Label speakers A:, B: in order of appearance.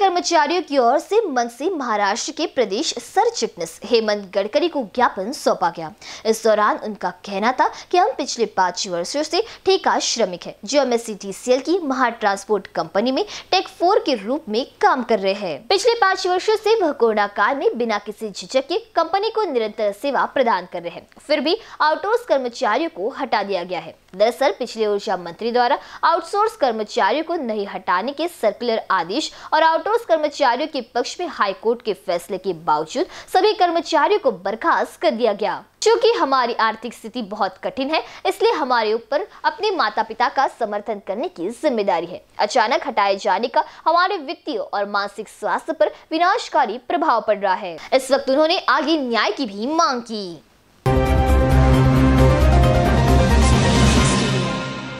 A: कर्मचारियों की ओर से मन से महाराष्ट्र के प्रदेश सरचिटनेस हेमंत गडकरी को ज्ञापन सौंपा गया इस दौरान उनका कहना था कि हम पिछले पाँच वर्षों से ठेका श्रमिक है जो एम एस की महा ट्रांसपोर्ट कंपनी में टेक फोर के रूप में काम कर रहे हैं पिछले पांच वर्षों से वह कोरोना काल में बिना किसी झिझक के कंपनी को निरंतर सेवा प्रदान कर रहे हैं फिर भी आउटसोर्स कर्मचारियों को हटा दिया गया है दरअसल पिछले ऊर्जा मंत्री द्वारा आउटसोर्स कर्मचारियों को नहीं हटाने के सर्कुलर आदेश और आउट कटोस कर्मचारियों के पक्ष में हाईकोर्ट के फैसले के बावजूद सभी कर्मचारियों को बर्खास्त कर दिया गया क्योंकि हमारी आर्थिक स्थिति बहुत कठिन है इसलिए हमारे ऊपर अपने माता पिता का समर्थन करने की जिम्मेदारी है अचानक हटाए जाने का हमारे वित्तीय और मानसिक स्वास्थ्य पर विनाशकारी प्रभाव पड़ रहा है इस वक्त उन्होंने आगे न्याय की भी मांग की